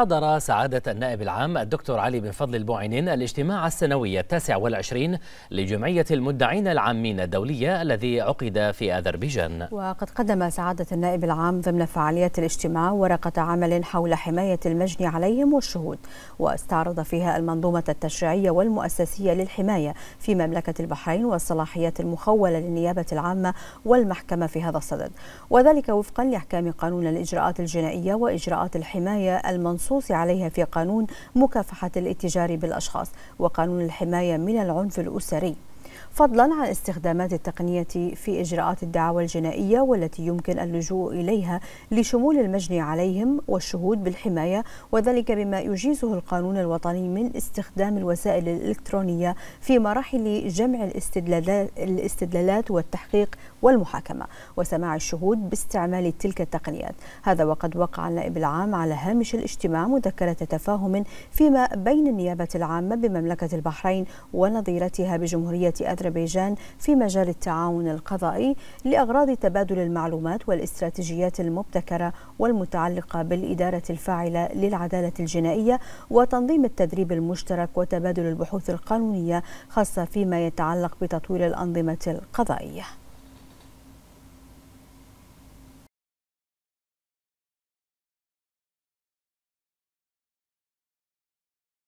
حضر سعادة النائب العام الدكتور علي بن فضل البوعينين الاجتماع السنوي التاسع والعشرين لجمعية المدعين العامين الدولية الذي عقد في أذربيجان وقد قدم سعادة النائب العام ضمن فعاليات الاجتماع ورقة عمل حول حماية المجني عليهم والشهود واستعرض فيها المنظومة التشريعية والمؤسسية للحماية في مملكة البحرين والصلاحيات المخولة للنيابة العامة والمحكمة في هذا الصدد وذلك وفقا لأحكام قانون الإجراءات الجنائية وإجراءات الحماية المنصوص المنصوص عليها في قانون مكافحة الاتجار بالأشخاص وقانون الحماية من العنف الأسري فضلا عن استخدامات التقنية في إجراءات الدعاوى الجنائية والتي يمكن اللجوء إليها لشمول المجني عليهم والشهود بالحماية وذلك بما يجيزه القانون الوطني من استخدام الوسائل الإلكترونية في مراحل جمع الاستدلالات والتحقيق والمحاكمة وسماع الشهود باستعمال تلك التقنيات هذا وقد وقع النائب العام على هامش الاجتماع مذكرة تفاهم فيما بين النيابة العامة بمملكة البحرين ونظيرتها بجمهورية جمهوريه أذربيجان في مجال التعاون القضائي لأغراض تبادل المعلومات والاستراتيجيات المبتكرة والمتعلقة بالإدارة الفاعلة للعدالة الجنائية وتنظيم التدريب المشترك وتبادل البحوث القانونية خاصة فيما يتعلق بتطوير الأنظمة القضائية